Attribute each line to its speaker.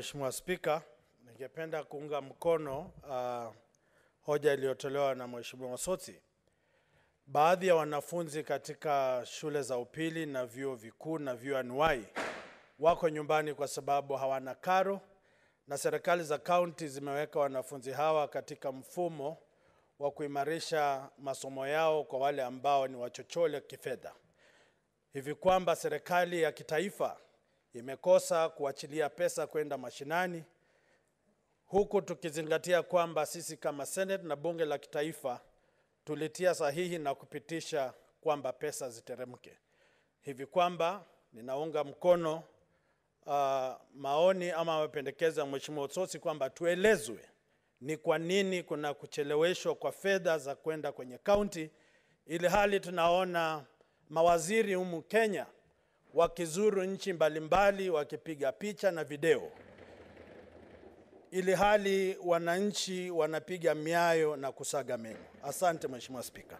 Speaker 1: Mheshimiwa Spika,
Speaker 2: ningependa kuunga mkono uh, hoja iliyotolewa na Mheshimiwa Soti. Baadhi ya wanafunzi katika shule za upili na vyuo vikuu na vyuo anuwai wako nyumbani kwa sababu hawana karo, na serikali za kaunti zimeweka wanafunzi hawa katika mfumo wa kuimarisha masomo yao kwa wale ambao ni wachochole kifedha, hivi kwamba serikali ya kitaifa imekosa kuachilia pesa kwenda mashinani, huku tukizingatia kwamba sisi kama Senate na bunge la kitaifa tulitia sahihi na kupitisha kwamba pesa ziteremke, hivi kwamba ninaunga mkono uh, maoni ama mapendekezo ya Mheshimiwa Tsosi kwamba tuelezwe ni kwa nini kuna kucheleweshwa kwa fedha za kwenda kwenye kaunti, ili hali tunaona mawaziri humu Kenya wakizuru nchi mbalimbali wakipiga picha na video, ili hali wananchi wanapiga miayo na kusaga meno. Asante Mheshimiwa Spika.